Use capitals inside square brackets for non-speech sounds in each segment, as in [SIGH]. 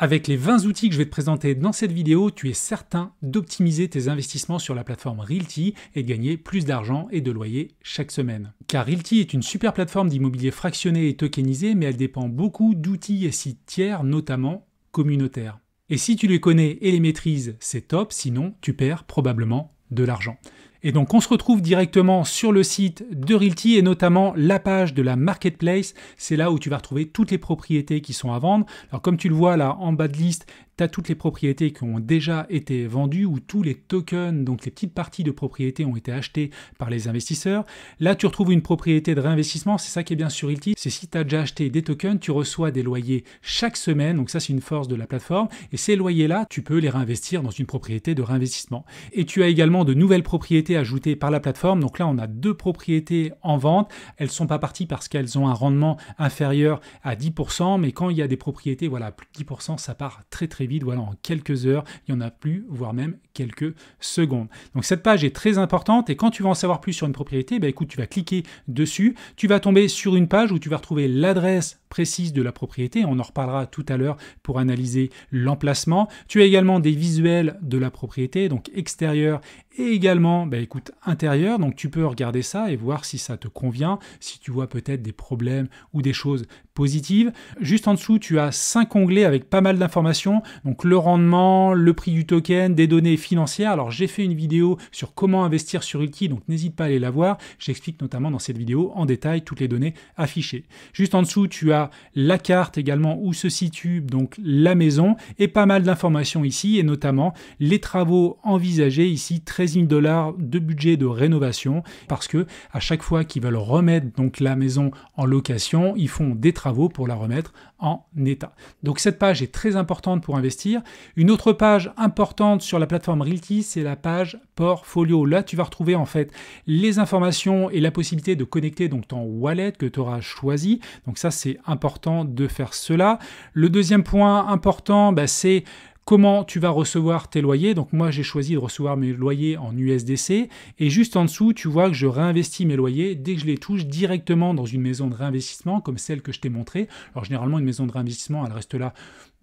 Avec les 20 outils que je vais te présenter dans cette vidéo, tu es certain d'optimiser tes investissements sur la plateforme Realty et de gagner plus d'argent et de loyers chaque semaine. Car Realty est une super plateforme d'immobilier fractionné et tokenisé, mais elle dépend beaucoup d'outils et sites tiers, notamment communautaires. Et si tu les connais et les maîtrises, c'est top, sinon tu perds probablement de l'argent. Et donc on se retrouve directement sur le site de Realty et notamment la page de la marketplace. C'est là où tu vas retrouver toutes les propriétés qui sont à vendre. Alors comme tu le vois là en bas de liste, tu as toutes les propriétés qui ont déjà été vendues ou tous les tokens, donc les petites parties de propriétés ont été achetées par les investisseurs. Là, tu retrouves une propriété de réinvestissement. C'est ça qui est bien sur Realty. C'est si tu as déjà acheté des tokens, tu reçois des loyers chaque semaine. Donc ça, c'est une force de la plateforme. Et ces loyers-là, tu peux les réinvestir dans une propriété de réinvestissement. Et tu as également de nouvelles propriétés ajouté ajoutées par la plateforme. Donc là, on a deux propriétés en vente. Elles sont pas parties parce qu'elles ont un rendement inférieur à 10%, mais quand il y a des propriétés, voilà, plus de 10%, ça part très très vite. Voilà, en quelques heures, il n'y en a plus, voire même quelques secondes. Donc cette page est très importante et quand tu veux en savoir plus sur une propriété, bah, écoute, tu vas cliquer dessus, tu vas tomber sur une page où tu vas retrouver l'adresse précise de la propriété, on en reparlera tout à l'heure pour analyser l'emplacement. Tu as également des visuels de la propriété, donc extérieur et également ben, écoute, intérieur, donc tu peux regarder ça et voir si ça te convient, si tu vois peut-être des problèmes ou des choses Juste en dessous, tu as cinq onglets avec pas mal d'informations, donc le rendement, le prix du token, des données financières. Alors j'ai fait une vidéo sur comment investir sur Ulti, donc n'hésite pas à aller la voir. J'explique notamment dans cette vidéo en détail toutes les données affichées. Juste en dessous, tu as la carte également où se situe donc la maison et pas mal d'informations ici et notamment les travaux envisagés ici 13 000 dollars de budget de rénovation parce que à chaque fois qu'ils veulent remettre donc la maison en location, ils font des travaux pour la remettre en état. Donc cette page est très importante pour investir. Une autre page importante sur la plateforme Realty, c'est la page portfolio. Là, tu vas retrouver en fait les informations et la possibilité de connecter donc ton wallet que tu auras choisi. Donc ça, c'est important de faire cela. Le deuxième point important, bah, c'est comment tu vas recevoir tes loyers. Donc moi, j'ai choisi de recevoir mes loyers en USDC. Et juste en dessous, tu vois que je réinvestis mes loyers dès que je les touche directement dans une maison de réinvestissement comme celle que je t'ai montrée. Alors généralement, une maison de réinvestissement, elle reste là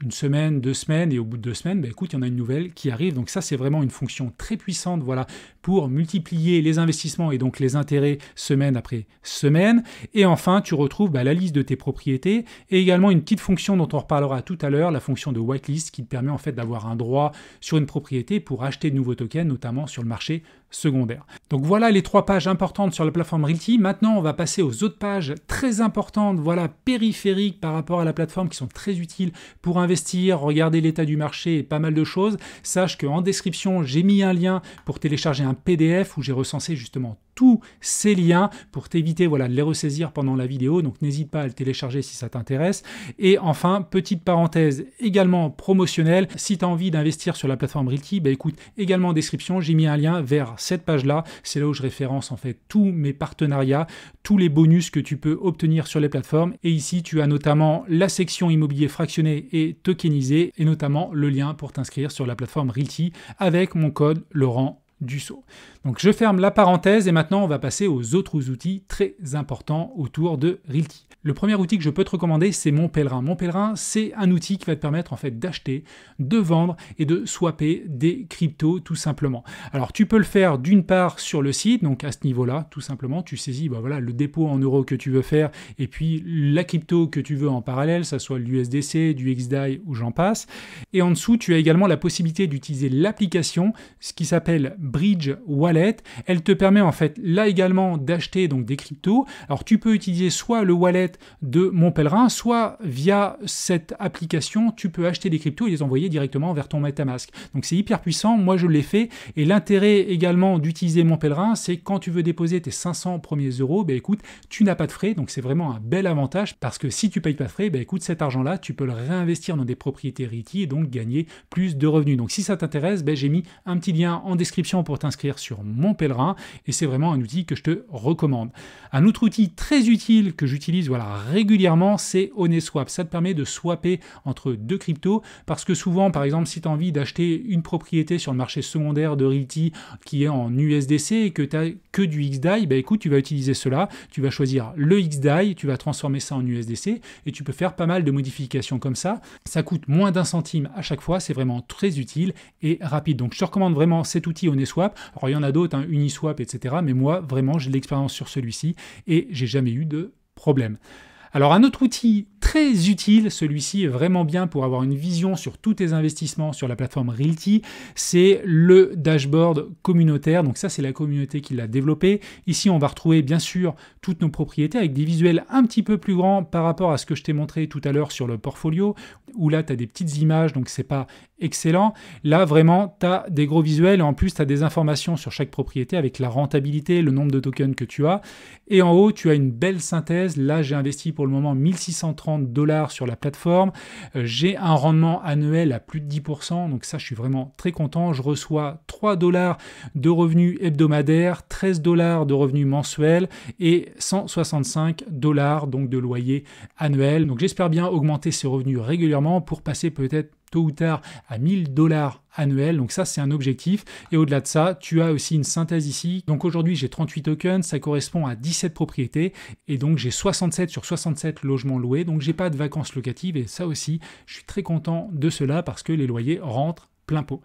une semaine, deux semaines, et au bout de deux semaines, bah, écoute, il y en a une nouvelle qui arrive. Donc ça, c'est vraiment une fonction très puissante, voilà, pour multiplier les investissements et donc les intérêts semaine après semaine. Et enfin, tu retrouves bah, la liste de tes propriétés et également une petite fonction dont on reparlera tout à l'heure, la fonction de whitelist qui te permet en fait d'avoir un droit sur une propriété pour acheter de nouveaux tokens, notamment sur le marché secondaire. Donc voilà les trois pages importantes sur la plateforme Realty. Maintenant, on va passer aux autres pages très importantes, voilà périphériques par rapport à la plateforme qui sont très utiles pour investir, regarder l'état du marché et pas mal de choses. Sache en description, j'ai mis un lien pour télécharger un PDF où j'ai recensé justement tous ces liens pour t'éviter voilà, de les ressaisir pendant la vidéo. Donc n'hésite pas à le télécharger si ça t'intéresse. Et enfin, petite parenthèse également promotionnelle, si tu as envie d'investir sur la plateforme Realty, bah écoute, également en description, j'ai mis un lien vers cette page-là. C'est là où je référence en fait tous mes partenariats, tous les bonus que tu peux obtenir sur les plateformes. Et ici, tu as notamment la section immobilier fractionné et tokenisé, et notamment le lien pour t'inscrire sur la plateforme Realty avec mon code Laurent Dussault. Donc je ferme la parenthèse et maintenant on va passer aux autres outils très importants autour de Realty. Le premier outil que je peux te recommander, c'est Mon Pèlerin. Mon Pèlerin, c'est un outil qui va te permettre en fait d'acheter, de vendre et de swapper des cryptos tout simplement. Alors tu peux le faire d'une part sur le site, donc à ce niveau-là, tout simplement, tu saisis bah, voilà, le dépôt en euros que tu veux faire et puis la crypto que tu veux en parallèle, ça soit l'USDC, du XDAI ou j'en passe. Et en dessous, tu as également la possibilité d'utiliser l'application, ce qui s'appelle Bridge Wallet elle te permet en fait là également d'acheter donc des cryptos. Alors tu peux utiliser soit le wallet de Mon Pèlerin, soit via cette application, tu peux acheter des cryptos et les envoyer directement vers ton MetaMask. Donc c'est hyper puissant. Moi je l'ai fait et l'intérêt également d'utiliser Mon Pèlerin, c'est quand tu veux déposer tes 500 premiers euros, ben écoute, tu n'as pas de frais, donc c'est vraiment un bel avantage parce que si tu payes pas de frais, ben écoute, cet argent-là, tu peux le réinvestir dans des propriétés RITI et donc gagner plus de revenus. Donc si ça t'intéresse, ben, j'ai mis un petit lien en description pour t'inscrire sur mon Pèlerin, et c'est vraiment un outil que je te recommande. Un autre outil très utile que j'utilise voilà, régulièrement, c'est OneSwap. Ça te permet de swapper entre deux cryptos, parce que souvent, par exemple, si tu as envie d'acheter une propriété sur le marché secondaire de Realty qui est en USDC et que tu as que du XDAI, bah ben écoute, tu vas utiliser cela, tu vas choisir le XDAI, tu vas transformer ça en USDC, et tu peux faire pas mal de modifications comme ça. Ça coûte moins d'un centime à chaque fois, c'est vraiment très utile et rapide. Donc je te recommande vraiment cet outil OneSwap. Alors il y en a d'autres, hein, Uniswap, etc. Mais moi, vraiment, j'ai de l'expérience sur celui-ci et j'ai jamais eu de problème. Alors un autre outil très utile, celui-ci est vraiment bien pour avoir une vision sur tous tes investissements sur la plateforme Realty, c'est le dashboard communautaire. Donc ça c'est la communauté qui l'a développé. Ici on va retrouver bien sûr toutes nos propriétés avec des visuels un petit peu plus grands par rapport à ce que je t'ai montré tout à l'heure sur le portfolio où là, tu as des petites images, donc c'est pas excellent. Là, vraiment, tu as des gros visuels et en plus, tu as des informations sur chaque propriété avec la rentabilité, le nombre de tokens que tu as. Et en haut, tu as une belle synthèse. Là, j'ai investi pour le moment 1630 dollars sur la plateforme. Euh, j'ai un rendement annuel à plus de 10%. Donc ça, je suis vraiment très content. Je reçois 3 dollars de revenus hebdomadaires, 13 dollars de revenus mensuels et 165 dollars donc de loyer annuel. Donc j'espère bien augmenter ces revenus régulièrement pour passer peut-être tôt ou tard à 1000 dollars annuels. Donc ça, c'est un objectif. Et au-delà de ça, tu as aussi une synthèse ici. Donc aujourd'hui, j'ai 38 tokens, ça correspond à 17 propriétés. Et donc j'ai 67 sur 67 logements loués. Donc j'ai pas de vacances locatives. Et ça aussi, je suis très content de cela parce que les loyers rentrent plein pot.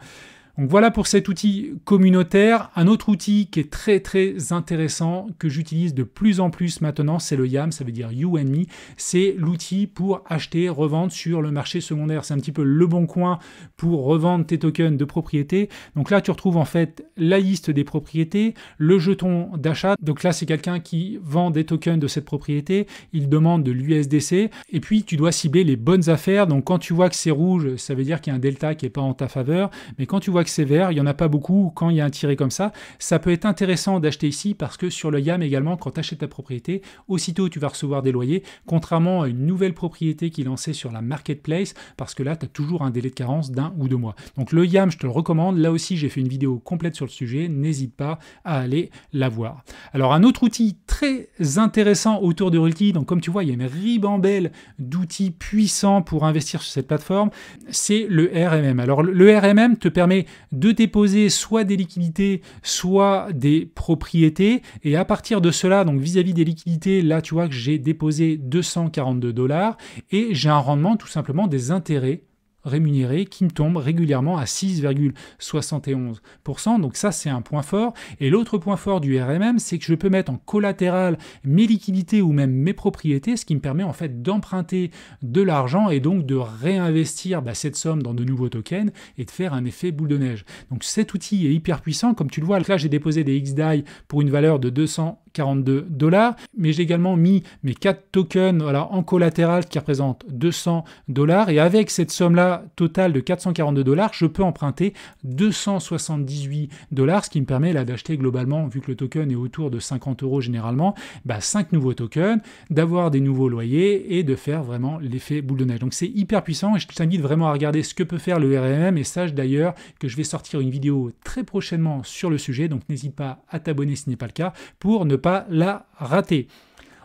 Donc voilà pour cet outil communautaire. Un autre outil qui est très très intéressant que j'utilise de plus en plus maintenant, c'est le YAM, ça veut dire You and Me. C'est l'outil pour acheter, revendre sur le marché secondaire. C'est un petit peu le bon coin pour revendre tes tokens de propriété. Donc là, tu retrouves en fait la liste des propriétés, le jeton d'achat. Donc là, c'est quelqu'un qui vend des tokens de cette propriété. Il demande de l'USDC. Et puis, tu dois cibler les bonnes affaires. Donc quand tu vois que c'est rouge, ça veut dire qu'il y a un delta qui n'est pas en ta faveur. Mais quand tu vois que sévère. il n'y en a pas beaucoup quand il y a un tiré comme ça. Ça peut être intéressant d'acheter ici parce que sur le YAM également, quand tu achètes ta propriété, aussitôt tu vas recevoir des loyers, contrairement à une nouvelle propriété qui est lancée sur la marketplace, parce que là, tu as toujours un délai de carence d'un ou deux mois. Donc le YAM, je te le recommande. Là aussi, j'ai fait une vidéo complète sur le sujet, n'hésite pas à aller la voir. Alors un autre outil très intéressant autour de Realty, donc comme tu vois, il y a une ribambelle d'outils puissants pour investir sur cette plateforme, c'est le RMM. Alors le RMM te permet de déposer soit des liquidités, soit des propriétés. Et à partir de cela, donc vis-à-vis des liquidités, là tu vois que j'ai déposé 242 dollars et j'ai un rendement tout simplement des intérêts Rémunéré qui me tombe régulièrement à 6,71%. Donc ça, c'est un point fort. Et l'autre point fort du RMM, c'est que je peux mettre en collatéral mes liquidités ou même mes propriétés, ce qui me permet en fait d'emprunter de l'argent et donc de réinvestir bah, cette somme dans de nouveaux tokens et de faire un effet boule de neige. Donc cet outil est hyper puissant. Comme tu le vois, là, j'ai déposé des XDAI pour une valeur de 200 42 dollars. Mais j'ai également mis mes 4 tokens voilà, en collatéral qui représente 200 dollars. Et avec cette somme-là totale de 442 dollars, je peux emprunter 278 dollars, ce qui me permet là d'acheter globalement, vu que le token est autour de 50 euros généralement, bah, 5 nouveaux tokens, d'avoir des nouveaux loyers et de faire vraiment l'effet boule de neige. Donc c'est hyper puissant et je t'invite vraiment à regarder ce que peut faire le RMM et sache d'ailleurs que je vais sortir une vidéo très prochainement sur le sujet, donc n'hésite pas à t'abonner si ce n'est pas le cas pour ne pas la rater.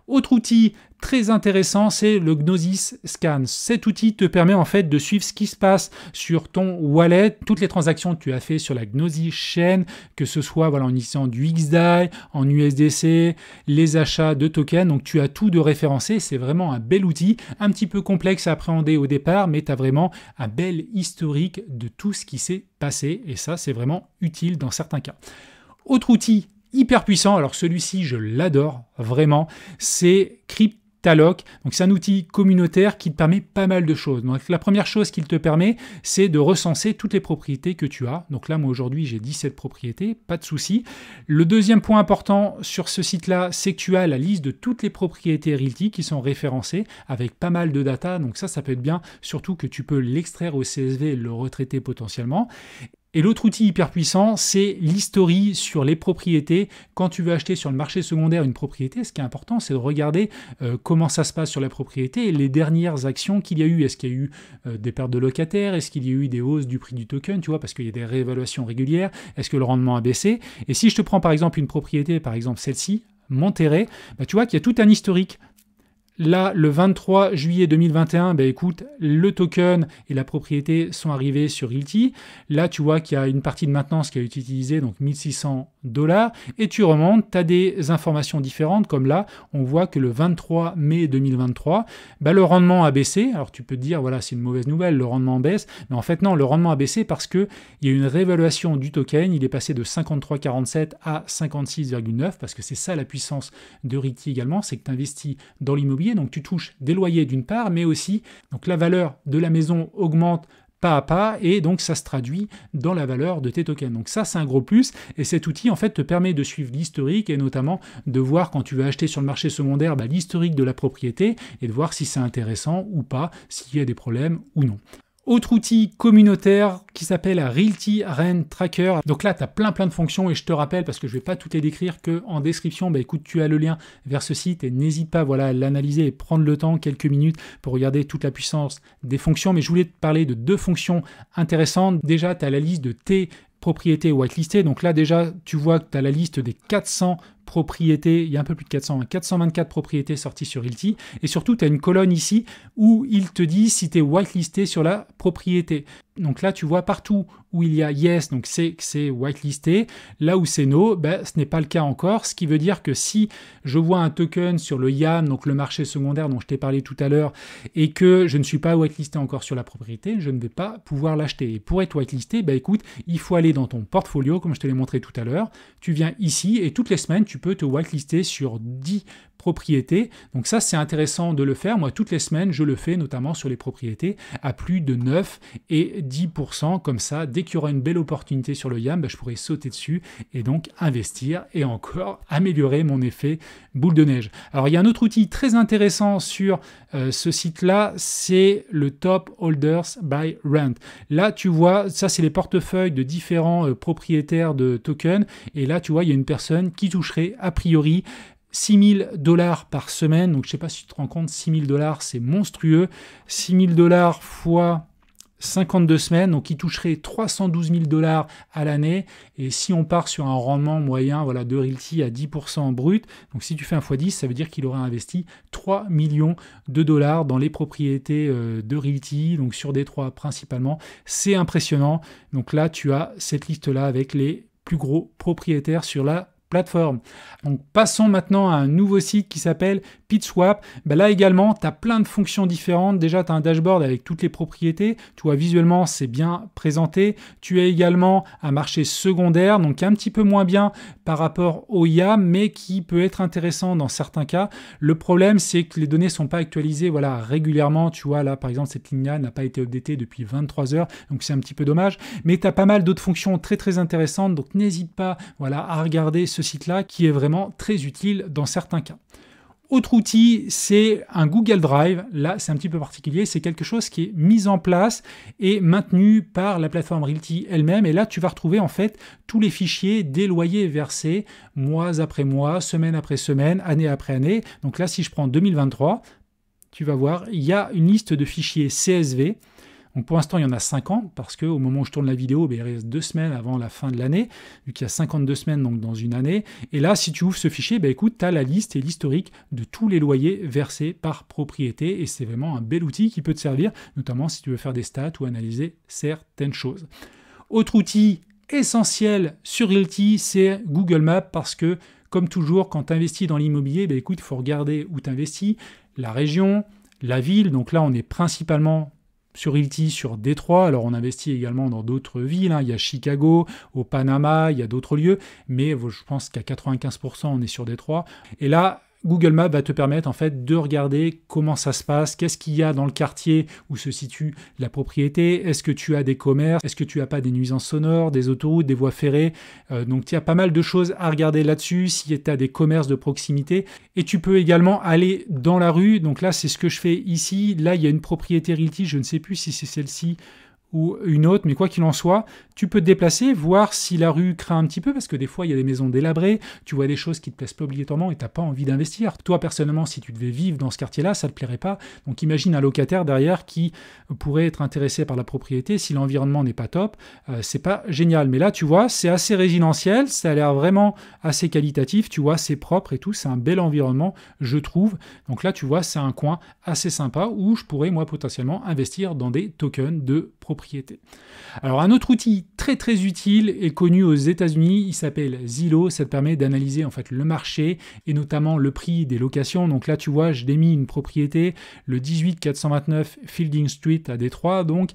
Autre outil très intéressant, c'est le Gnosis Scan. Cet outil te permet en fait de suivre ce qui se passe sur ton wallet, toutes les transactions que tu as fait sur la Gnosis chaîne, que ce soit voilà, en utilisant du XDAI, en USDC, les achats de tokens. Donc tu as tout de référencé. C'est vraiment un bel outil, un petit peu complexe à appréhender au départ, mais tu as vraiment un bel historique de tout ce qui s'est passé. Et ça, c'est vraiment utile dans certains cas. Autre outil hyper puissant. Alors celui-ci, je l'adore vraiment. C'est cryptaloc Donc c'est un outil communautaire qui te permet pas mal de choses. Donc la première chose qu'il te permet, c'est de recenser toutes les propriétés que tu as. Donc là, moi aujourd'hui, j'ai 17 propriétés, pas de souci. Le deuxième point important sur ce site-là, c'est que tu as la liste de toutes les propriétés Realty qui sont référencées avec pas mal de data. Donc ça, ça peut être bien, surtout que tu peux l'extraire au CSV le retraiter potentiellement. Et l'autre outil hyper puissant, c'est l'history sur les propriétés. Quand tu veux acheter sur le marché secondaire une propriété, ce qui est important, c'est de regarder euh, comment ça se passe sur la propriété et les dernières actions qu'il y a eu. Est-ce qu'il y a eu euh, des pertes de locataires Est-ce qu'il y a eu des hausses du prix du token Tu vois, parce qu'il y a des réévaluations régulières. Est-ce que le rendement a baissé Et si je te prends par exemple une propriété, par exemple celle-ci, Monterrey, bah, tu vois qu'il y a tout un historique. Là, le 23 juillet 2021, ben, écoute, le token et la propriété sont arrivés sur Ilti. Là, tu vois qu'il y a une partie de maintenance qui a été utilisée, donc 1600 dollars et tu remontes, tu as des informations différentes comme là, on voit que le 23 mai 2023, bah, le rendement a baissé. Alors tu peux te dire voilà, c'est une mauvaise nouvelle, le rendement baisse, mais en fait non, le rendement a baissé parce que il y a une réévaluation du token, il est passé de 53,47 à 56,9 parce que c'est ça la puissance de Ricky également, c'est que tu investis dans l'immobilier, donc tu touches des loyers d'une part, mais aussi donc la valeur de la maison augmente pas à pas et donc ça se traduit dans la valeur de tes tokens. Donc ça c'est un gros plus et cet outil en fait te permet de suivre l'historique et notamment de voir quand tu veux acheter sur le marché secondaire bah, l'historique de la propriété et de voir si c'est intéressant ou pas, s'il y a des problèmes ou non. Autre outil communautaire qui s'appelle Realty Ren Tracker. Donc là, tu as plein plein de fonctions et je te rappelle, parce que je ne vais pas tout les décrire, que en description, bah, écoute, tu as le lien vers ce site et n'hésite pas voilà, à l'analyser et prendre le temps, quelques minutes, pour regarder toute la puissance des fonctions. Mais je voulais te parler de deux fonctions intéressantes. Déjà, tu as la liste de tes propriétés whitelistées. Donc là, déjà, tu vois que tu as la liste des 400 propriétés, il y a un peu plus de 400, 424 propriétés sorties sur ILTI, et surtout tu as une colonne ici où il te dit si tu es whitelisté sur la propriété. Donc là, tu vois partout où il y a yes, donc c'est que c'est whitelisté. Là où c'est no, ben, ce n'est pas le cas encore. Ce qui veut dire que si je vois un token sur le YAM, donc le marché secondaire dont je t'ai parlé tout à l'heure, et que je ne suis pas whitelisté encore sur la propriété, je ne vais pas pouvoir l'acheter. Et pour être whitelisté, ben, écoute, il faut aller dans ton portfolio, comme je te l'ai montré tout à l'heure. Tu viens ici et toutes les semaines, tu tu peux te whitelister sur 10 propriété Donc ça, c'est intéressant de le faire. Moi, toutes les semaines, je le fais, notamment sur les propriétés, à plus de 9 et 10%. Comme ça, dès qu'il y aura une belle opportunité sur le YAM, ben, je pourrai sauter dessus et donc investir et encore [LAUGHS] améliorer mon effet boule de neige. Alors, il y a un autre outil très intéressant sur euh, ce site-là, c'est le Top Holders by Rent. Là, tu vois, ça, c'est les portefeuilles de différents euh, propriétaires de tokens. Et là, tu vois, il y a une personne qui toucherait a priori 6000 dollars par semaine. Donc je ne sais pas si tu te rends compte, 6000 dollars, c'est monstrueux. 6000 dollars fois 52 semaines, donc il toucherait 312 000 dollars à l'année. Et si on part sur un rendement moyen voilà, de Realty à 10% brut, donc si tu fais un x10, ça veut dire qu'il aurait investi 3 millions de dollars dans les propriétés euh, de Realty, donc sur D3 principalement. C'est impressionnant. Donc là, tu as cette liste-là avec les plus gros propriétaires sur la plateforme. Donc passons maintenant à un nouveau site qui s'appelle Pitswap. Ben là également, tu as plein de fonctions différentes. Déjà, tu as un dashboard avec toutes les propriétés. Tu vois, visuellement, c'est bien présenté. Tu as également un marché secondaire, donc un petit peu moins bien par rapport au IA, mais qui peut être intéressant dans certains cas. Le problème, c'est que les données ne sont pas actualisées voilà, régulièrement. Tu vois, là, par exemple, cette ligne-là n'a pas été updatée depuis 23 heures, donc c'est un petit peu dommage. Mais tu as pas mal d'autres fonctions très, très intéressantes, donc n'hésite pas voilà, à regarder ce site-là qui est vraiment très utile dans certains cas. Autre outil, c'est un Google Drive. Là, c'est un petit peu particulier. C'est quelque chose qui est mis en place et maintenu par la plateforme Realty elle-même. Et là, tu vas retrouver en fait tous les fichiers des loyers versés mois après mois, semaine après semaine, année après année. Donc là, si je prends 2023, tu vas voir, il y a une liste de fichiers CSV donc pour l'instant, il y en a 50 parce que au moment où je tourne la vidéo, ben, il reste deux semaines avant la fin de l'année, vu qu'il y a 52 semaines donc dans une année. Et là, si tu ouvres ce fichier, ben, écoute, tu as la liste et l'historique de tous les loyers versés par propriété et c'est vraiment un bel outil qui peut te servir, notamment si tu veux faire des stats ou analyser certaines choses. Autre outil essentiel sur Realty, c'est Google Maps parce que comme toujours, quand tu investis dans l'immobilier, ben écoute, il faut regarder où tu investis, la région, la ville. Donc là, on est principalement sur Ilty, sur Détroit. Alors on investit également dans d'autres villes, hein. il y a Chicago, au Panama, il y a d'autres lieux, mais je pense qu'à 95% on est sur Détroit. Et là, Google Maps va te permettre en fait de regarder comment ça se passe, qu'est-ce qu'il y a dans le quartier où se situe la propriété, est-ce que tu as des commerces, est-ce que tu n'as pas des nuisances sonores, des autoroutes, des voies ferrées. Euh, donc il y a pas mal de choses à regarder là-dessus, si tu as des commerces de proximité. Et tu peux également aller dans la rue, donc là c'est ce que je fais ici, là il y a une propriété Realty, je ne sais plus si c'est celle-ci, ou une autre, mais quoi qu'il en soit, tu peux te déplacer, voir si la rue craint un petit peu, parce que des fois, il y a des maisons délabrées, tu vois des choses qui te plaisent pas obligatoirement et tu n'as pas envie d'investir. Toi, personnellement, si tu devais vivre dans ce quartier-là, ça ne te plairait pas. Donc imagine un locataire derrière qui pourrait être intéressé par la propriété, si l'environnement n'est pas top, ce euh, c'est pas génial. Mais là, tu vois, c'est assez résidentiel, ça a l'air vraiment assez qualitatif, tu vois, c'est propre et tout, c'est un bel environnement, je trouve. Donc là, tu vois, c'est un coin assez sympa où je pourrais, moi, potentiellement, investir dans des tokens de propriété. Alors un autre outil très très utile et connu aux États-Unis, il s'appelle Zillow, ça te permet d'analyser en fait le marché et notamment le prix des locations. Donc là tu vois, je démis une propriété le 18 429 Fielding Street à Détroit donc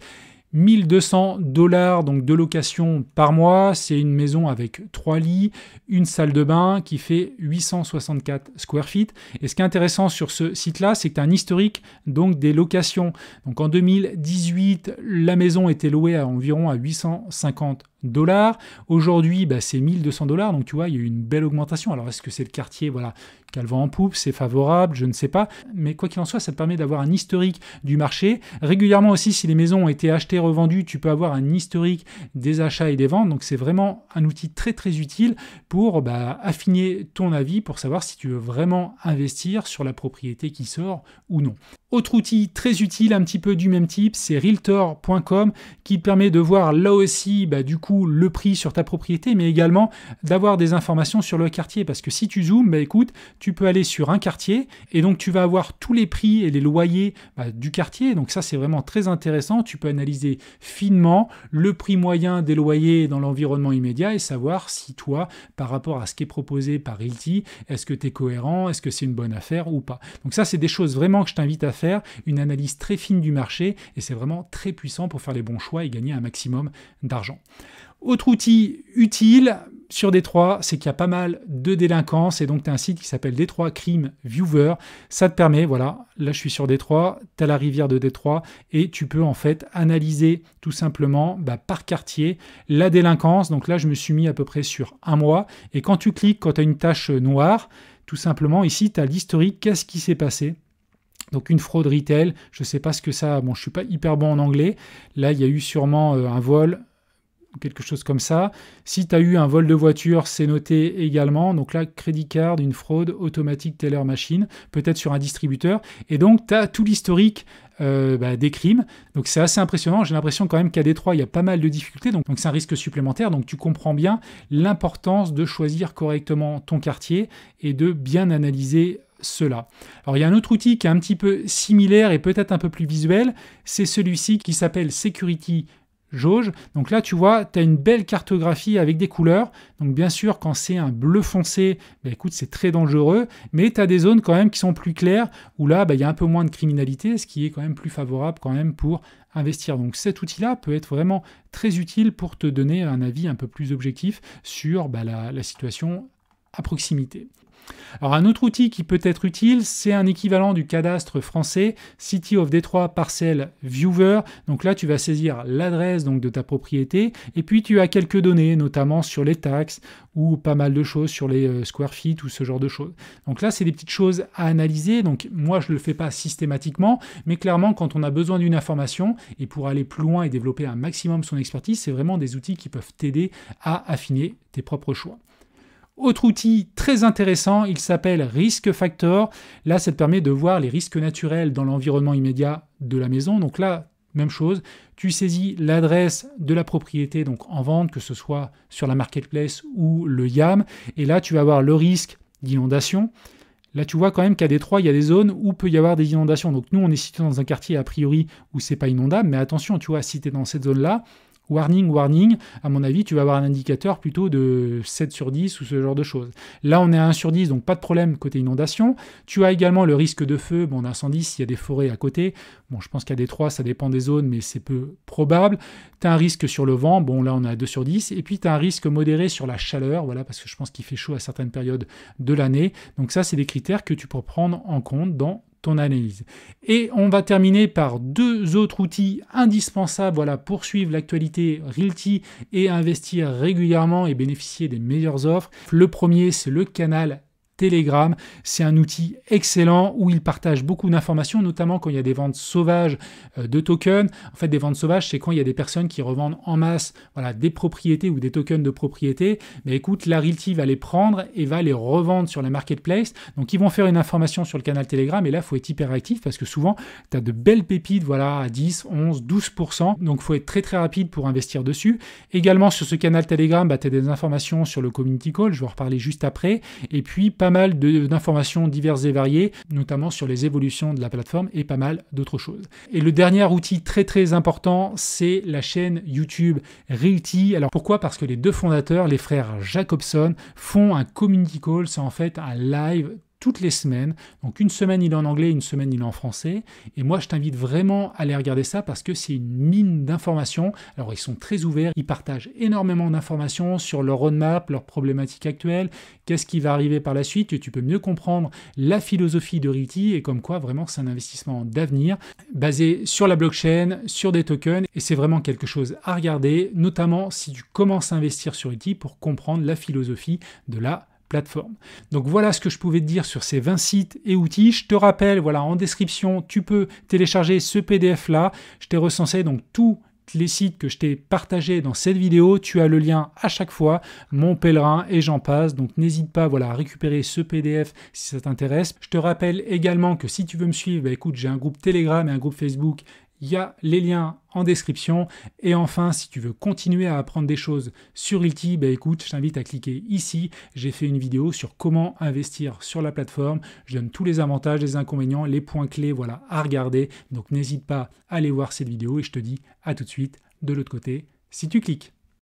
1200 dollars donc de location par mois, c'est une maison avec trois lits, une salle de bain qui fait 864 square feet. Et ce qui est intéressant sur ce site-là, c'est que tu as un historique donc des locations. Donc en 2018, la maison était louée à environ à 850 dollars. Aujourd'hui, bah, c'est 1200 dollars, donc tu vois, il y a eu une belle augmentation. Alors, est-ce que c'est le quartier voilà, qu'elle en poupe C'est favorable Je ne sais pas. Mais quoi qu'il en soit, ça te permet d'avoir un historique du marché. Régulièrement aussi, si les maisons ont été achetées, revendues, tu peux avoir un historique des achats et des ventes. Donc, c'est vraiment un outil très, très utile pour bah, affiner ton avis, pour savoir si tu veux vraiment investir sur la propriété qui sort ou non. Autre outil très utile, un petit peu du même type, c'est realtor.com qui permet de voir là aussi, bah, du coup, le prix sur ta propriété, mais également d'avoir des informations sur le quartier. Parce que si tu zoomes, bah, écoute, tu peux aller sur un quartier et donc tu vas avoir tous les prix et les loyers bah, du quartier. Donc ça, c'est vraiment très intéressant. Tu peux analyser finement le prix moyen des loyers dans l'environnement immédiat et savoir si toi, par rapport à ce qui est proposé par Ilti est-ce que tu es cohérent, est-ce que c'est une bonne affaire ou pas. Donc ça, c'est des choses vraiment que je t'invite à faire, une analyse très fine du marché et c'est vraiment très puissant pour faire les bons choix et gagner un maximum d'argent. Autre outil utile sur Détroit, c'est qu'il y a pas mal de délinquances. et donc tu as un site qui s'appelle Détroit Crime Viewer. Ça te permet, voilà, là je suis sur Détroit, tu as la rivière de Détroit et tu peux en fait analyser tout simplement bah, par quartier la délinquance. Donc là je me suis mis à peu près sur un mois et quand tu cliques, quand tu as une tâche euh, noire, tout simplement ici tu as l'historique, qu'est-ce qui s'est passé donc une fraude retail, je ne sais pas ce que ça... Bon, je ne suis pas hyper bon en anglais. Là, il y a eu sûrement euh, un vol, quelque chose comme ça. Si tu as eu un vol de voiture, c'est noté également. Donc là, crédit card, une fraude automatique teller machine, peut-être sur un distributeur. Et donc, tu as tout l'historique euh, bah, des crimes. Donc c'est assez impressionnant. J'ai l'impression quand même qu'à Détroit, il y a pas mal de difficultés. Donc c'est un risque supplémentaire. Donc tu comprends bien l'importance de choisir correctement ton quartier et de bien analyser cela. Alors il y a un autre outil qui est un petit peu similaire et peut-être un peu plus visuel, c'est celui-ci qui s'appelle Security jauge. Donc là, tu vois, tu as une belle cartographie avec des couleurs. Donc bien sûr, quand c'est un bleu foncé, ben écoute, c'est très dangereux, mais tu as des zones quand même qui sont plus claires, où là, ben, il y a un peu moins de criminalité, ce qui est quand même plus favorable quand même pour investir. Donc cet outil-là peut être vraiment très utile pour te donner un avis un peu plus objectif sur ben, la situation à proximité. Alors un autre outil qui peut être utile, c'est un équivalent du cadastre français City of Detroit Parcel Viewer. Donc là, tu vas saisir l'adresse donc de ta propriété et puis tu as quelques données, notamment sur les taxes ou pas mal de choses sur les euh, square feet ou ce genre de choses. Donc là, c'est des petites choses à analyser. Donc moi, je ne le fais pas systématiquement, mais clairement, quand on a besoin d'une information et pour aller plus loin et développer un maximum son expertise, c'est vraiment des outils qui peuvent t'aider à affiner tes propres choix. Autre outil très intéressant, il s'appelle Risk Factor. Là, ça te permet de voir les risques naturels dans l'environnement immédiat de la maison. Donc là, même chose, tu saisis l'adresse de la propriété, donc en vente, que ce soit sur la marketplace ou le YAM, et là tu vas avoir le risque d'inondation. Là tu vois quand même qu'à Détroit, il y a des zones où peut y avoir des inondations. Donc nous, on est situé dans un quartier a priori où c'est pas inondable, mais attention, tu vois, si tu es dans cette zone-là, warning, warning, à mon avis, tu vas avoir un indicateur plutôt de 7 sur 10 ou ce genre de choses. Là, on est à 1 sur 10, donc pas de problème côté inondation. Tu as également le risque de feu, bon, d'incendie s'il y a des forêts à côté. Bon, je pense qu'à Détroit, ça dépend des zones, mais c'est peu probable. Tu as un risque sur le vent, bon, là, on est à 2 sur 10. Et puis, tu as un risque modéré sur la chaleur, voilà, parce que je pense qu'il fait chaud à certaines périodes de l'année. Donc, ça, c'est des critères que tu peux prendre en compte dans ton analyse. Et on va terminer par deux autres outils indispensables voilà, pour suivre l'actualité Realty et investir régulièrement et bénéficier des meilleures offres. Le premier, c'est le canal Telegram. C'est un outil excellent où ils partagent beaucoup d'informations, notamment quand il y a des ventes sauvages euh, de tokens. En fait, des ventes sauvages, c'est quand il y a des personnes qui revendent en masse voilà, des propriétés ou des tokens de propriété. Mais écoute, la Realty va les prendre et va les revendre sur la marketplace. Donc, ils vont faire une information sur le canal Telegram et là, il faut être hyper actif parce que souvent, tu as de belles pépites voilà, à 10, 11, 12%. Donc, il faut être très très rapide pour investir dessus. Également, sur ce canal Telegram, bah, tu as des informations sur le community call, je vais en reparler juste après. Et puis, pas mal d'informations diverses et variées, notamment sur les évolutions de la plateforme et pas mal d'autres choses. Et le dernier outil très très important, c'est la chaîne YouTube Realty. Alors pourquoi Parce que les deux fondateurs, les frères Jacobson, font un community call, c'est en fait un live toutes les semaines. Donc une semaine il est en anglais, une semaine il est en français. Et moi je t'invite vraiment à aller regarder ça parce que c'est une mine d'informations. Alors ils sont très ouverts, ils partagent énormément d'informations sur leur roadmap, leurs problématiques actuelles, qu'est-ce qui va arriver par la suite. Tu peux mieux comprendre la philosophie de Riti et comme quoi vraiment c'est un investissement d'avenir basé sur la blockchain, sur des tokens. Et c'est vraiment quelque chose à regarder, notamment si tu commences à investir sur Riti pour comprendre la philosophie de la plateforme. Donc voilà ce que je pouvais te dire sur ces 20 sites et outils. Je te rappelle, voilà, en description, tu peux télécharger ce PDF-là. Je t'ai recensé donc tous les sites que je t'ai partagés dans cette vidéo. Tu as le lien à chaque fois, mon pèlerin et j'en passe. Donc n'hésite pas voilà, à récupérer ce PDF si ça t'intéresse. Je te rappelle également que si tu veux me suivre, bah, écoute, j'ai un groupe Telegram et un groupe Facebook il y a les liens en description. Et enfin, si tu veux continuer à apprendre des choses sur Ilti, bah, écoute, je t'invite à cliquer ici. J'ai fait une vidéo sur comment investir sur la plateforme. Je donne tous les avantages, les inconvénients, les points clés voilà, à regarder. Donc n'hésite pas à aller voir cette vidéo et je te dis à tout de suite de l'autre côté si tu cliques.